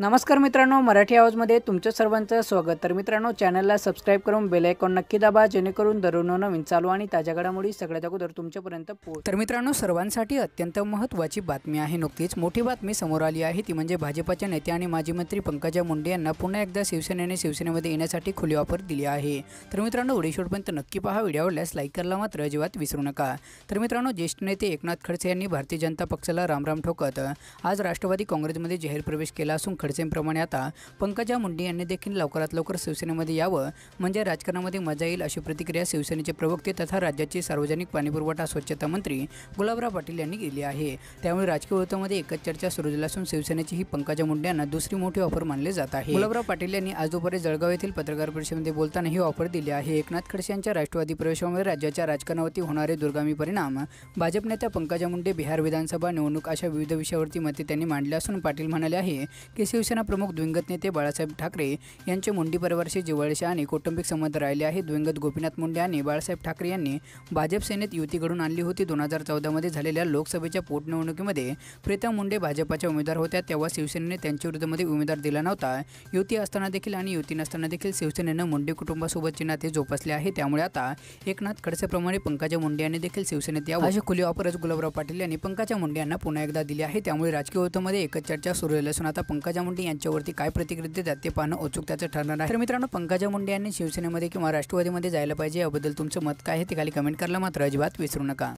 नमस्कार मित्रांनो मराठी आवाजमध्ये तुमचं सर्वांचं स्वागत तर मित्रांनो चॅनलला सबस्क्राईब करून बेल आयकॉन नक्की दाबा जेणेकरून दररोज नवीन चालू आणि ताज्या घडामोडी सगळ्यात अगोदर तुमच्यापर्यंत पोहोच तर मित्रांनो सर्वांसाठी अत्यंत महत्त्वाची बातमी आहे नुकतीच मोठी बातमी समोर आली आहे ती म्हणजे भाजपाच्या नेते आणि माजी मंत्री पंकजा मुंडे यांना पुन्हा एकदा शिवसेनेने शिवसेनेमध्ये येण्यासाठी खुली ऑफर दिली आहे तर मित्रांनो व्हिडिओपर्यंत नक्की पहा व्हिडिओ आवडल्यास लाईक करायला मात्र अजिबात विसरू नका तर मित्रांनो ज्येष्ठ नेते एकनाथ खडसे यांनी भारतीय जनता पक्षाला रामराम ठोकत आज राष्ट्रवादी काँग्रेसमध्ये जाहीर प्रवेश केला असून खडसेंप्रमाणे आता पंकजा मुंडे यांनी देखील लवकरात लवकर शिवसेनेमध्ये यावं म्हणजे राजकारणामध्ये मजा येईल अशी प्रतिक्रिया शिवसेनेचे प्रवक्ते तथा राज्याचे सार्वजनिक पाणीपुरवठा स्वच्छता मंत्री गुलाबराव पाटील यांनी केली आहे त्यामुळे राजकीय वृत्तामध्ये एकच चर्चा सुरू झाली असून शिवसेनेची ही पंकजा मुंडे यांना दुसरी मोठी ऑफर मानली जात आहे गुलाबराव पाटील यांनी आज दुपारी जळगाव येथील पत्रकार परिषदेमध्ये बोलताना ही ऑफर दिली आहे एकनाथ खडसे यांच्या राष्ट्रवादी प्रवेशामुळे राज्याच्या राजकारणावरती होणारे दुर्गामी परिणाम भाजप नेत्या पंकजा मुंडे बिहार विधानसभा निवडणूक अशा विविध विषयावरती मते त्यांनी मांडले असून पाटील म्हणाले आहे की शिवसेना प्रमुख द्विंगत नेते बाळासाहेब ठाकरे यांचे मुंडी परिवारशी जिव्हाळ्याचे आणि कौटुंबिक संबंध राहिले आहेत द्विंगत गोपीनाथ मुंडे आणि बाळासाहेब ठाकरे यांनी भाजप सेनेत युती घडून आणली होती दोन हजार चौदामध्ये झालेल्या लोकसभेच्या पोटनिवडणुकीमध्ये प्रीतम मुंडे भाजपाच्या उमेदवार होत्या तेव्हा शिवसेनेने त्यांच्या विरुद्धमध्ये उमेदवार दिला नव्हता युती असताना देखील आणि युती नसताना देखील शिवसेनेनं मुंडे कुटुंबासोबतचे नाते जोपासले आहे त्यामुळे आता एकनाथ खडसेप्रमाणे पंकजा मुंडे यांनी देखील शिवसेनेत यावं अशी खुली ऑफरच गुलाबराव पाटील यांनी पंकजा मुंडे यांना पुन्हा एकदा दिली आहे त्यामुळे राजकीय होतमध्ये एकच चर्चा सुरू असून आता पंकजा मुंडे यांच्यावरती काय प्रतिक्रिया देतात ते पाहणं औत्सुकताचं ठरणार आहे तर मित्रांनो पंकजा मुंडे यांनी शिवसेनेमध्ये किंवा राष्ट्रवादीमध्ये जायला पाहिजे याबद्दल तुमचं मत काय आहे ते खाली कमेंट करायला मात्र अजिबात विसरू नका